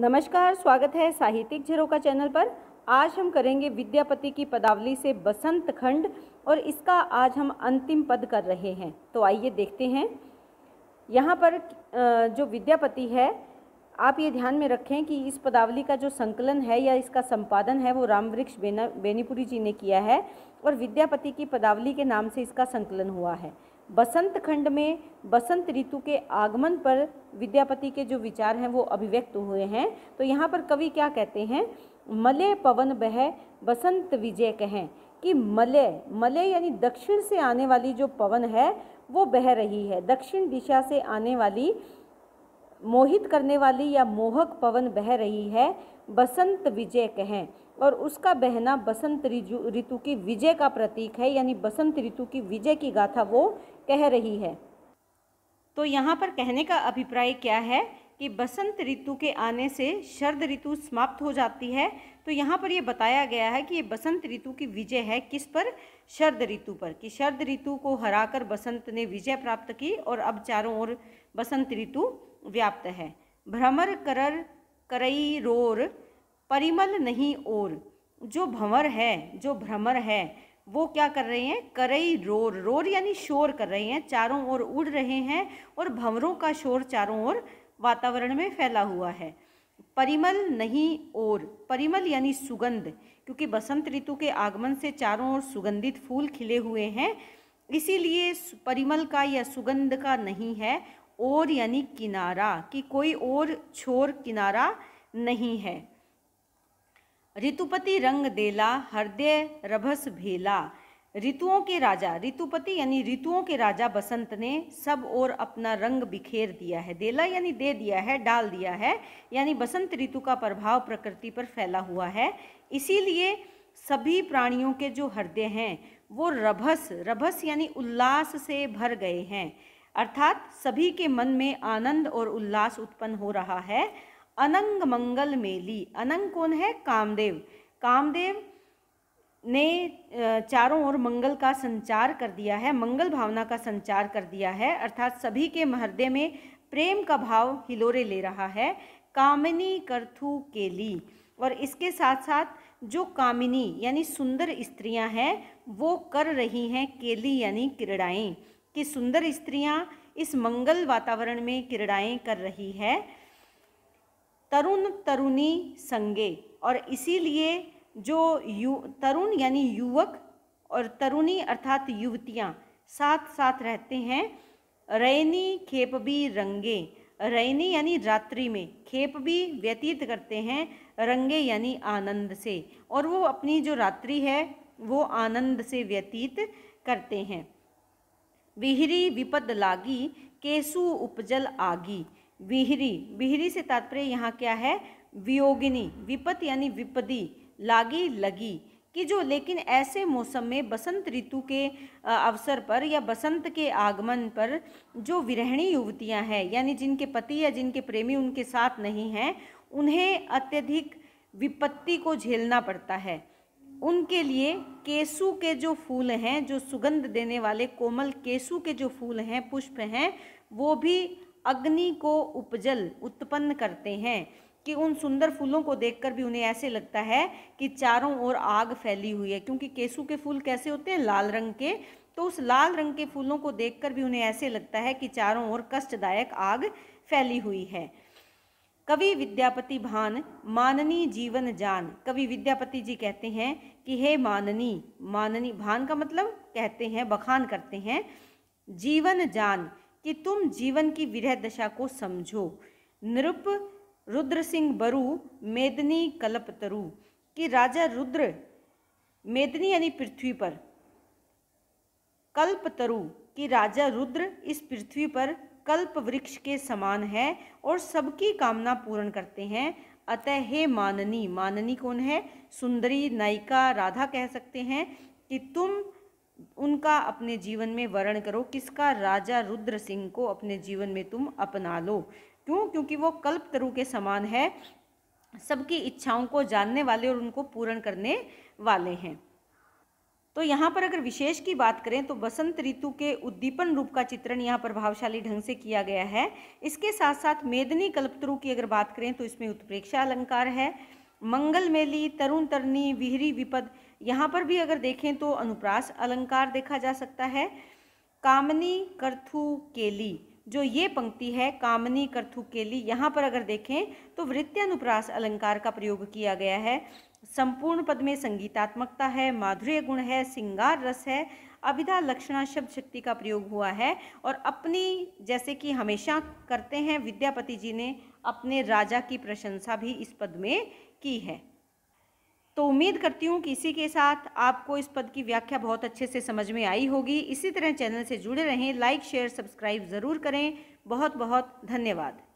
नमस्कार स्वागत है साहित्यिक झरोका का चैनल पर आज हम करेंगे विद्यापति की पदावली से बसंत खंड और इसका आज हम अंतिम पद कर रहे हैं तो आइए देखते हैं यहाँ पर जो विद्यापति है आप ये ध्यान में रखें कि इस पदावली का जो संकलन है या इसका संपादन है वो रामवृक्ष बेना बेनीपुरी जी ने किया है और विद्यापति की पदावली के नाम से इसका संकलन हुआ है बसंत खंड में बसंत ऋतु के आगमन पर विद्यापति के जो विचार हैं वो अभिव्यक्त हुए हैं तो यहाँ पर कवि क्या कहते हैं मलय पवन बह बसंत विजय कहें कि मलय मलय यानी दक्षिण से आने वाली जो पवन है वो बह रही है दक्षिण दिशा से आने वाली मोहित करने वाली या मोहक पवन बह रही है बसंत विजय कहें और उसका बहना बसंत ऋतु की विजय का प्रतीक है यानी बसंत ऋतु की विजय की गाथा वो कह रही है तो यहाँ पर कहने का अभिप्राय क्या है कि बसंत ऋतु के आने से शरद ऋतु समाप्त हो जाती है तो यहाँ पर यह बताया गया है कि ये बसंत ऋतु की विजय है किस पर शरद ऋतु पर कि शरद ऋतु को हराकर बसंत ने विजय प्राप्त की और अब चारों ओर बसंत ऋतु व्याप्त है भ्रमर करर करई रोर परिमल नहीं और जो भंवर है जो भ्रमर है वो क्या कर रहे हैं करई रोर रोर यानी शोर कर रहे हैं चारों ओर उड़ रहे हैं और भंवरों का शोर चारों ओर वातावरण में फैला हुआ है परिमल नहीं और परिमल यानी सुगंध क्योंकि बसंत ऋतु के आगमन से चारों ओर सुगंधित फूल खिले हुए हैं इसीलिए परिमल का या सुगंध का नहीं है और यानी किनारा कि कोई और छोर किनारा नहीं है ऋतुपति रंग देला हृदय रभस भेला ऋतुओं के राजा ऋतुपति यानी ऋतुओं के राजा बसंत ने सब और अपना रंग बिखेर दिया है देला यानी दे दिया है डाल दिया है यानी बसंत ऋतु का प्रभाव प्रकृति पर फैला हुआ है इसीलिए सभी प्राणियों के जो हृदय हैं वो रभस रभस यानी उल्लास से भर गए हैं अर्थात सभी के मन में आनंद और उल्लास उत्पन्न हो रहा है अनंग मंगल मेली अनंग कौन है कामदेव कामदेव ने चारों ओर मंगल का संचार कर दिया है मंगल भावना का संचार कर दिया है अर्थात सभी के हृदय में प्रेम का भाव हिलोरे ले रहा है कामिनी करथु केली और इसके साथ साथ जो कामिनी यानी सुंदर स्त्रियां हैं वो कर रही हैं केली यानी क्रीड़ाएँ कि सुंदर स्त्रियां इस मंगल वातावरण में क्रीड़ाएँ कर रही है तरुण तरुणी संगे और इसीलिए जो यु तरुण यानी युवक और तरुणी अर्थात युवतियाँ साथ साथ रहते हैं रैनी खेप भी रंगे रैनी यानी रात्रि में खेप भी व्यतीत करते हैं रंगे यानी आनंद से और वो अपनी जो रात्रि है वो आनंद से व्यतीत करते हैं विहरी विपद लागी केसु उपजल आगी विहरी विहरी से तात्पर्य यहाँ क्या है वियोगिनी विपत यानी विपदी लागी लगी कि जो लेकिन ऐसे मौसम में बसंत ऋतु के अवसर पर या बसंत के आगमन पर जो विरहणी युवतियां हैं यानी जिनके पति या जिनके प्रेमी उनके साथ नहीं हैं उन्हें अत्यधिक विपत्ति को झेलना पड़ता है उनके लिए केसु के जो फूल हैं जो सुगंध देने वाले कोमल केसु के जो फूल हैं पुष्प हैं वो भी अग्नि को उपजल उत्पन्न करते हैं कि उन सुंदर फूलों को देखकर भी उन्हें ऐसे लगता है कि चारों ओर आग फैली हुई है क्योंकि केसू के फूल कैसे होते हैं लाल रंग के तो उस लाल रंग के फूलों को देखकर भी उन्हें ऐसे लगता है कि चारों ओर कष्टदायक आग फैली हुई है कवि विद्यापति भान माननी जीवन जान कवि विद्यापति जी कहते हैं कि हे माननी माननी भान का मतलब कहते हैं बखान करते हैं जीवन जान कि तुम जीवन की विरह दशा को समझो नृप रुद्र सिंह बरु मेदनी कल्पतरु कि राजा रुद्र मेदनी यानी पृथ्वी पर कल्पतरु कि राजा रुद्र इस पृथ्वी पर कल्प वृक्ष के समान है और सबकी कामना पूर्ण करते हैं अतः हे माननी माननी कौन है सुंदरी नायिका राधा कह सकते हैं कि तुम उनका अपने जीवन में वर्ण करो किसका राजा रुद्र सिंह को अपने जीवन में तुम अपना लो क्यों क्योंकि वो कल्प तरु के समान है सबकी इच्छाओं को जानने वाले और उनको पूर्ण करने वाले हैं तो यहाँ पर अगर विशेष की बात करें तो बसंत ऋतु के उद्दीपन रूप का चित्रण यहाँ प्रभावशाली ढंग से किया गया है इसके साथ साथ मेदनी कल्पतरु की अगर बात करें तो इसमें उत्प्रेक्षा अलंकार है मंगल मेली तरुण तरनी विहरी विपद यहाँ पर भी अगर देखें तो अनुप्रास अलंकार देखा जा सकता है कामनी कर्थु केली जो ये पंक्ति है कामनी कर्थु केली यहाँ पर अगर देखें तो अनुप्रास अलंकार का प्रयोग किया गया है संपूर्ण पद में संगीतात्मकता है माधुर्य गुण है सिंगार रस है अभिधा लक्षणा शब्द शक्ति का प्रयोग हुआ है और अपनी जैसे कि हमेशा करते हैं विद्यापति जी ने अपने राजा की प्रशंसा भी इस पद में की है उम्मीद करती हूँ कि इसी के साथ आपको इस पद की व्याख्या बहुत अच्छे से समझ में आई होगी इसी तरह चैनल से जुड़े रहें लाइक शेयर सब्सक्राइब ज़रूर करें बहुत बहुत धन्यवाद